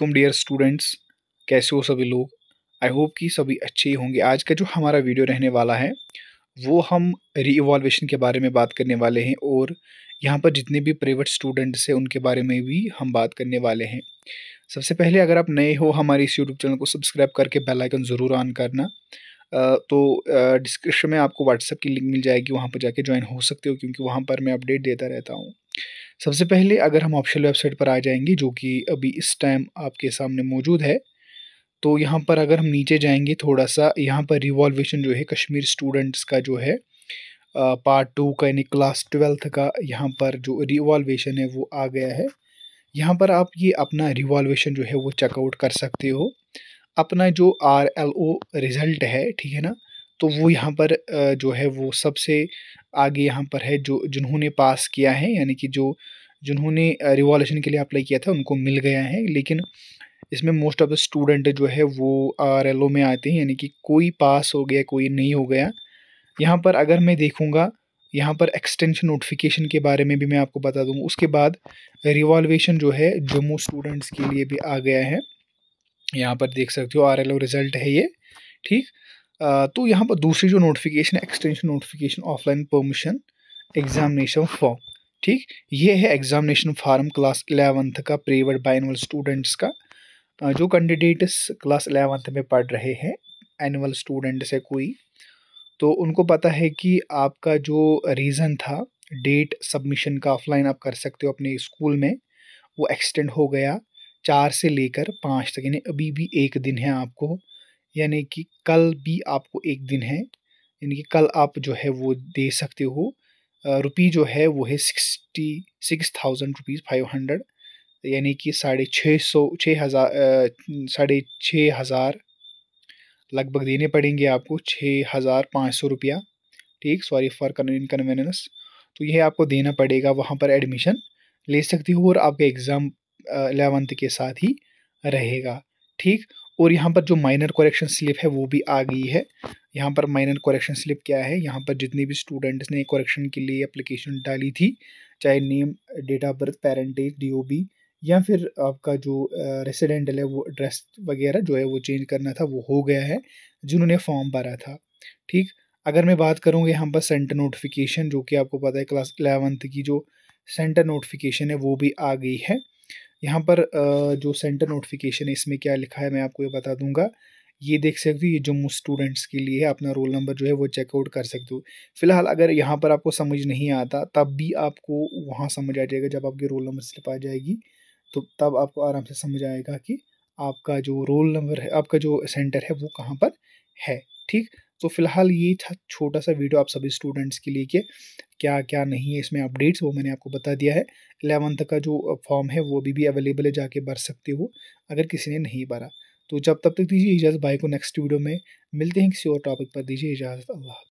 वालेकुम dear students कैसे हो सभी लोग आई होप कि सभी अच्छे ही होंगे आज का जो हमारा वीडियो रहने वाला है वो हम री इवॉल्वेशन के बारे में बात करने वाले हैं और यहाँ पर जितने भी प्राइवेट स्टूडेंट्स हैं उनके बारे में भी हम बात करने वाले हैं सबसे पहले अगर आप नए हो हमारे इस यूट्यूब चैनल को सब्सक्राइब करके बेल आइकन ज़रूर ऑन करना तो डिस्क्रिप्शन में आपको व्हाट्सएप की लिंक मिल जाएगी वहाँ पर जाके ज्वाइन हो सकते हो क्योंकि वहाँ पर मैं अपडेट देता रहता हूँ सबसे पहले अगर हम ऑफिशियल वेबसाइट पर आ जाएंगे जो कि अभी इस टाइम आपके सामने मौजूद है तो यहाँ पर अगर हम नीचे जाएंगे थोड़ा सा यहाँ पर रिवॉल्वेशन जो है कश्मीर स्टूडेंट्स का जो है पार्ट टू का यानी क्लास ट्वेल्थ का यहाँ पर जो रिवॉल्वेशन है वो आ गया है यहाँ पर आप ये अपना रिवॉल्वेशन जो है वो चेकआउट कर सकते हो अपना जो आर एल ओ रिज़ल्ट है ठीक है ना तो वो यहाँ पर जो है वो सबसे आगे यहाँ पर है जो जिन्होंने पास किया है यानी कि जो जिन्होंने रिवॉल्यूशन के लिए अप्लाई किया था उनको मिल गया है लेकिन इसमें मोस्ट ऑफ द स्टूडेंट जो है वो आर एल में आते हैं यानी कि कोई पास हो गया कोई नहीं हो गया यहाँ पर अगर मैं देखूँगा यहाँ पर एक्सटेंशन नोटिफिकेशन के बारे में भी मैं आपको बता दूँ उसके बाद रिवॉल्वेशन जो है जम्मू स्टूडेंट्स के लिए भी आ गया है यहाँ पर देख सकते हो आर रिज़ल्ट है ये ठीक तो यहाँ पर दूसरी जो नोटिफिकेशन है extension notification offline permission examination form ठीक ये है एग्जामिनेशन फार्म क्लास एलेवंथ का प्रेवर बाइनअल स्टूडेंट्स का जो कैंडिडेट्स क्लास एलेवंथ में पढ़ रहे हैं एनुअल स्टूडेंट्स है कोई तो उनको पता है कि आपका जो रीज़न था डेट सबमिशन का ऑफलाइन आप कर सकते हो अपने स्कूल में वो एक्सटेंड हो गया चार से लेकर पाँच तक यानी अभी भी एक दिन है आपको यानी कि कल भी आपको एक दिन है यानी कि कल आप जो है वो दे सकते हो रुपी जो है वो है sixty six thousand rupees five hundred यानी कि साढ़े छः सौ छः हज़ार साढ़े छः हज़ार लगभग देने पड़ेंगे आपको छः हज़ार पाँच सौ रुपया ठीक सॉरी फॉर इनकनवीनियंस तो यह आपको देना पड़ेगा वहाँ पर एडमिशन ले सकती हो और आपका एग्ज़ाम एलेवंथ के साथ ही रहेगा ठीक और यहाँ पर जो माइनर कोरेक्शन स्लिप है वो भी आ गई है यहाँ पर माइनर कोरेक्शन स्लिप क्या है यहाँ पर जितने भी स्टूडेंट्स ने कोरेक्शन के लिए अप्लीकेशन डाली थी चाहे name date of birth parentage D या फिर आपका जो रेसिडेंटल है वो एड्रेस वगैरह जो है वो चेंज करना था वो हो गया है जिन्होंने फॉर्म भरा था ठीक अगर मैं बात करूँगा यहाँ पर सेंटर नोटिफिकेशन जो कि आपको पता है क्लास एलेवंथ की जो सेंटर नोटिफिकेशन है वो भी आ गई है यहाँ पर जो सेंटर नोटिफिकेशन है इसमें क्या लिखा है मैं आपको ये बता दूंगा ये देख सकते हो ये जम्मू स्टूडेंट्स के लिए है अपना रोल नंबर जो है वो चेकआउट कर सकते हो फिलहाल अगर यहाँ पर आपको समझ नहीं आता तब भी आपको वहाँ समझ आ जाएगा जब आपकी रोल नंबर स्लिप आ जाएगी तो तब आपको आराम से समझ आएगा कि आपका जो रोल नंबर है आपका जो सेंटर है वो कहाँ पर है ठीक तो फिलहाल ये था छोटा सा वीडियो आप सभी स्टूडेंट्स के लिए कि क्या क्या नहीं है इसमें अपडेट्स वो मैंने आपको बता दिया है एलेवंथ का जो फॉर्म है वो अभी भी अवेलेबल है जाके भर सकते हो अगर किसी ने नहीं भरा तो जब तब तक दीजिए इजाज़त भाई को नेक्स्ट वीडियो में मिलते हैं किसी और टॉपिक पर दीजिए इजाज़त अल्लाह